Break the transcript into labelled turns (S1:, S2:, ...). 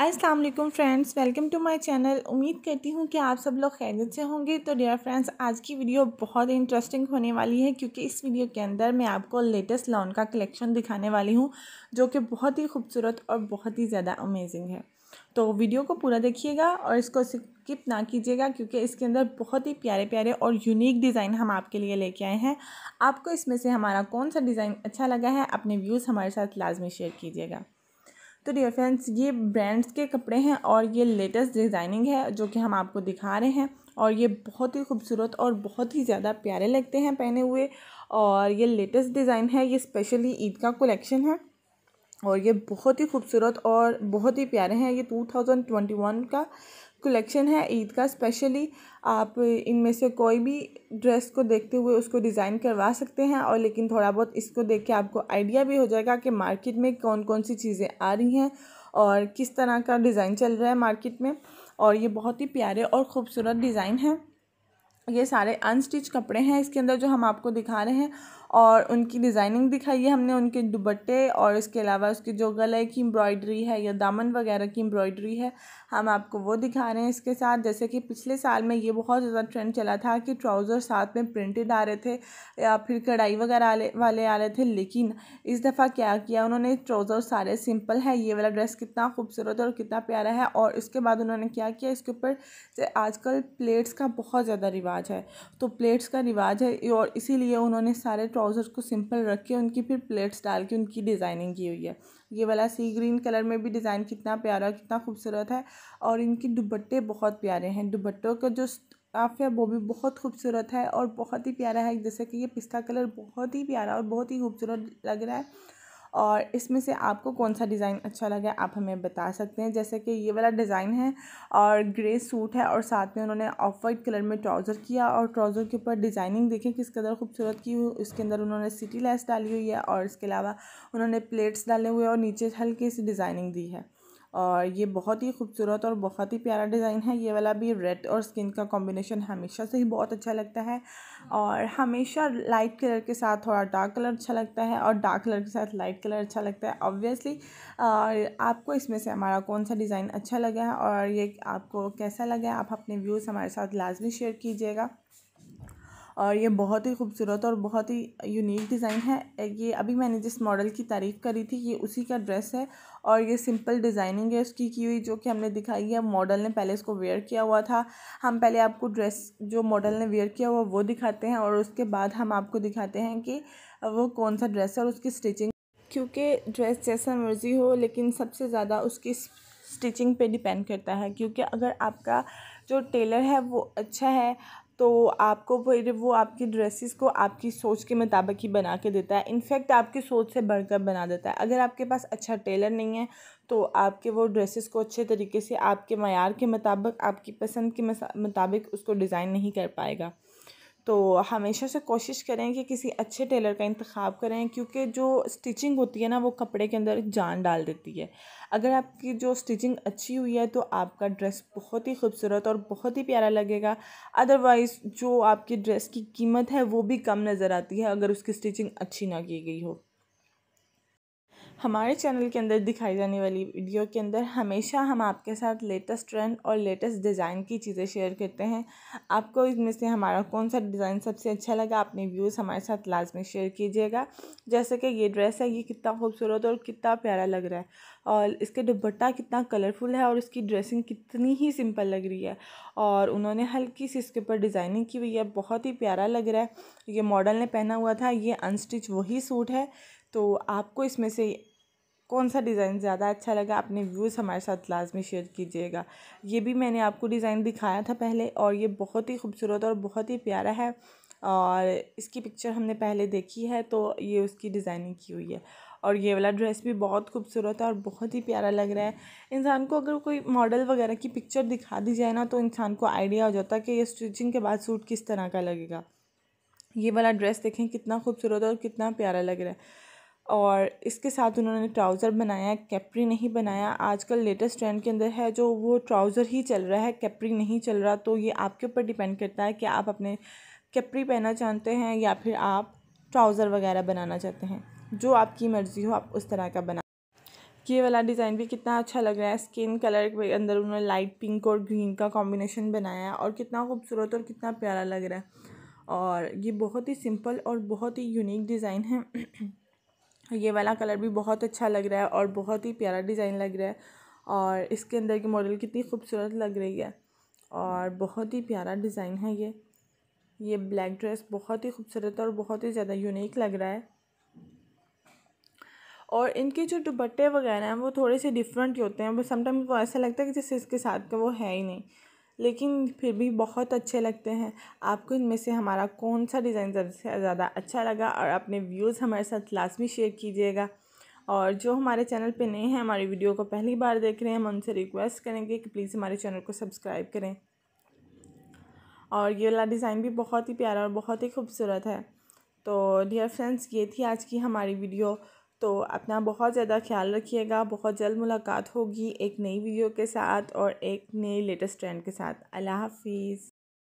S1: अस्सलाम वालेकुम friends welcome to my channel उम्मीद करती हूँ कि आप सब लोग खैरियत से होंगे तो डियर फ्रेंड्स आज की वीडियो बहुत इंटरेस्टिंग होने वाली है क्योंकि इस वीडियो के अंदर मैं आपको लेटेस्ट लॉन का कलेक्शन दिखाने वाली हूँ जो कि बहुत ही खूबसूरत और बहुत ही ज़्यादा अमेजिंग है तो वीडियो को पूरा देखिएगा और इसको स्किप ना कीजिएगा क्योंकि इसके अंदर बहुत ही प्यारे प्यारे और यूनिक डिज़ाइन हम आपके लिए लेके आए हैं आपको इसमें से हमारा कौन सा डिज़ाइन अच्छा लगा है अपने व्यूज़ हमारे साथ लाजमी शेयर कीजिएगा तो डियर फ्रेंड्स ये ब्रांड्स के कपड़े हैं और ये लेटेस्ट डिज़ाइनिंग है जो कि हम आपको दिखा रहे हैं और ये बहुत ही खूबसूरत और बहुत ही ज़्यादा प्यारे लगते हैं पहने हुए और ये लेटेस्ट डिज़ाइन है ये स्पेशली ईद का कलेक्शन है और ये बहुत ही खूबसूरत और बहुत ही प्यारे हैं ये टू थाउजेंड ट्वेंटी वन का कलेक्शन है ईद का स्पेशली आप इनमें से कोई भी ड्रेस को देखते हुए उसको डिज़ाइन करवा सकते हैं और लेकिन थोड़ा बहुत इसको देख के आपको आइडिया भी हो जाएगा कि मार्केट में कौन कौन सी चीज़ें आ रही हैं और किस तरह का डिज़ाइन चल रहा है मार्केट में और ये बहुत ही प्यारे और ख़ूबसूरत डिज़ाइन है ये सारे अनस्टिच कपड़े हैं इसके अंदर जो हम आपको दिखा रहे हैं और उनकी डिज़ाइनिंग दिखाई है हमने उनके दुबट्टे और इसके अलावा उसके जो गले की एम्ब्रॉयडरी है या दामन वगैरह की एम्ब्रॉयडरी है हम आपको वो दिखा रहे हैं इसके साथ जैसे कि पिछले साल में ये बहुत ज़्यादा ट्रेंड चला था कि ट्राउज़र साथ में प्रिंटेड आ रहे थे या फिर कढ़ाई वगैरह वाले आ रहे थे लेकिन इस दफ़ा क्या किया उन्होंने ट्राउज़र सारे सिंपल है ये वाला ड्रेस कितना खूबसूरत और कितना प्यारा है और इसके बाद उन्होंने क्या किया इसके ऊपर आजकल प्लेट्स का बहुत ज़्यादा रिवाज रिवाज है तो प्लेट्स का रिवाज है और इसीलिए उन्होंने सारे ट्राउज़र्स को सिंपल रख के उनकी फिर प्लेट्स डाल के उनकी डिज़ाइनिंग की हुई है ये वाला सी ग्रीन कलर में भी डिज़ाइन कितना प्यारा कितना खूबसूरत है और इनके दुबट्टे बहुत प्यारे हैं दुबट्टों का जो काफ़ है वो भी बहुत खूबसूरत है और बहुत ही प्यारा है जैसे कि ये पिस्ता कलर बहुत ही प्यारा और बहुत ही खूबसूरत लग रहा है और इसमें से आपको कौन सा डिज़ाइन अच्छा लगा आप हमें बता सकते हैं जैसे कि ये वाला डिज़ाइन है और ग्रे सूट है और साथ में उन्होंने ऑफ वाइट कलर में ट्राउज़र किया और ट्राउज़र के ऊपर डिज़ाइनिंग देखें किस कदर खूबसूरत की हुई इसके अंदर उन्होंने सिटी लेस डाली हुई है और इसके अलावा उन्होंने प्लेट्स डाले हुए और नीचे हल्की सी डिज़ाइनिंग दी है और ये बहुत ही खूबसूरत और बहुत ही प्यारा डिज़ाइन है ये वाला भी रेड और स्किन का कॉम्बिनेशन हमेशा से ही बहुत अच्छा लगता है और हमेशा लाइट कलर के साथ थोड़ा डार्क कलर अच्छा लगता है और डार्क कलर के साथ लाइट कलर अच्छा लगता है ऑब्वियसली आपको इसमें से हमारा कौन सा डिज़ाइन अच्छा लगा है और ये आपको कैसा लगा है आप अपने व्यूज़ हमारे साथ लाजमी शेयर कीजिएगा और ये बहुत ही खूबसूरत और बहुत ही यूनिक डिज़ाइन है ये अभी मैंने जिस मॉडल की तारीफ़ करी थी ये उसी का ड्रेस है और ये सिंपल डिज़ाइनिंग है उसकी की हुई जो कि हमने दिखाई है मॉडल ने पहले इसको वेयर किया हुआ था हम पहले आपको ड्रेस जो मॉडल ने वेयर किया हुआ वो दिखाते हैं और उसके बाद हम आपको दिखाते हैं कि वो कौन सा ड्रेस है और उसकी स्टिचिंग क्योंकि ड्रेस जैसा मर्ज़ी हो लेकिन सबसे ज़्यादा उसकी स्टिचिंग पे डिपेंड करता है क्योंकि अगर आपका जो टेलर है वो अच्छा है तो आपको फिर वो आपकी ड्रेसेस को आपकी सोच के मुताबिक ही बना के देता है इनफैक्ट आपकी सोच से बढ़कर बना देता है अगर आपके पास अच्छा टेलर नहीं है तो आपके वो ड्रेसेस को अच्छे तरीके से आपके मैार के मुताबिक आपकी पसंद के मुताबिक उसको डिज़ाइन नहीं कर पाएगा तो हमेशा से कोशिश करें कि किसी अच्छे टेलर का इंतखब करें क्योंकि जो स्टिचिंग होती है ना वो कपड़े के अंदर जान डाल देती है अगर आपकी जो स्टिचिंग अच्छी हुई है तो आपका ड्रेस बहुत ही खूबसूरत और बहुत ही प्यारा लगेगा अदरवाइज़ जो आपकी ड्रेस की कीमत है वो भी कम नज़र आती है अगर उसकी स्टिचिंग अच्छी ना की गई हो हमारे चैनल के अंदर दिखाई जाने वाली वीडियो के अंदर हमेशा हम आपके साथ लेटेस्ट ट्रेंड और लेटेस्ट डिज़ाइन की चीज़ें शेयर करते हैं आपको इसमें से हमारा कौन सा डिज़ाइन सबसे अच्छा लगा अपने व्यूज़ हमारे साथ लाजमी शेयर कीजिएगा जैसे कि ये ड्रेस है ये कितना खूबसूरत और कितना प्यारा लग रहा है और इसके दुपट्टा कितना कलरफुल है और इसकी ड्रेसिंग कितनी ही सिंपल लग रही है और उन्होंने हल्की सी इसके ऊपर डिज़ाइनिंग की हुई है बहुत ही प्यारा लग रहा है ये मॉडल ने पहना हुआ था ये अनस्टिच वही सूट है तो आपको इसमें से कौन सा डिज़ाइन ज़्यादा अच्छा लगा अपने व्यूज़ हमारे साथ लाजमी शेयर कीजिएगा ये भी मैंने आपको डिज़ाइन दिखाया था पहले और ये बहुत ही खूबसूरत और बहुत ही प्यारा है और इसकी पिक्चर हमने पहले देखी है तो ये उसकी डिज़ाइनिंग की हुई है और ये वाला ड्रेस भी बहुत खूबसूरत है और बहुत ही प्यारा लग रहा है इंसान को अगर कोई मॉडल वगैरह की पिक्चर दिखा दी जाए ना तो इंसान को आइडिया हो जाता है कि ये स्टिचिंग के बाद सूट किस तरह का लगेगा ये वाला ड्रेस देखें कितना खूबसूरत और कितना प्यारा लग रहा है और इसके साथ उन्होंने ट्राउज़र बनाया कैप्री नहीं बनाया आजकल लेटेस्ट ट्रेंड के अंदर है जो वो ट्राउज़र ही चल रहा है कैप्री नहीं चल रहा तो ये आपके ऊपर डिपेंड करता है कि आप अपने कैप्री पहनना चाहते हैं या फिर आप ट्राउज़र वगैरह बनाना चाहते हैं जो आपकी मर्ज़ी हो आप उस तरह का बना ये वाला डिज़ाइन भी कितना अच्छा लग रहा है स्किन कलर के अंदर उन्होंने लाइट पिंक और ग्रीन का कॉम्बिनेशन बनाया है और कितना खूबसूरत और कितना प्यारा लग रहा है और ये बहुत ही सिंपल और बहुत ही यूनिक डिज़ाइन है ये वाला कलर भी बहुत अच्छा लग रहा है और बहुत ही प्यारा डिज़ाइन लग रहा है और इसके अंदर की मॉडल कितनी खूबसूरत लग रही है और बहुत ही प्यारा डिज़ाइन है ये ये ब्लैक ड्रेस बहुत ही खूबसूरत और बहुत ही ज़्यादा यूनिक लग रहा है और इनके जो दुपट्टे वगैरह हैं वो थोड़े से डिफरेंट होते हैं बट समटाइम को ऐसा लगता है कि जैसे इसके साथ का वो है ही नहीं लेकिन फिर भी बहुत अच्छे लगते हैं आपको इनमें से हमारा कौन सा डिज़ाइन सबसे ज़्यादा अच्छा लगा और अपने व्यूज़ हमारे साथ लाजमी शेयर कीजिएगा और जो हमारे चैनल पे नए हैं हमारी वीडियो को पहली बार देख रहे हैं हम उनसे रिक्वेस्ट करेंगे कि प्लीज़ हमारे चैनल को सब्सक्राइब करें और ये वाला डिज़ाइन भी बहुत ही प्यारा और बहुत ही खूबसूरत है तो डियर फ्रेंड्स ये थी आज की हमारी वीडियो तो अपना बहुत ज़्यादा ख्याल रखिएगा बहुत जल्द मुलाकात होगी एक नई वीडियो के साथ और एक नई लेटेस्ट ट्रेंड के साथ अल्लाह हाफिज़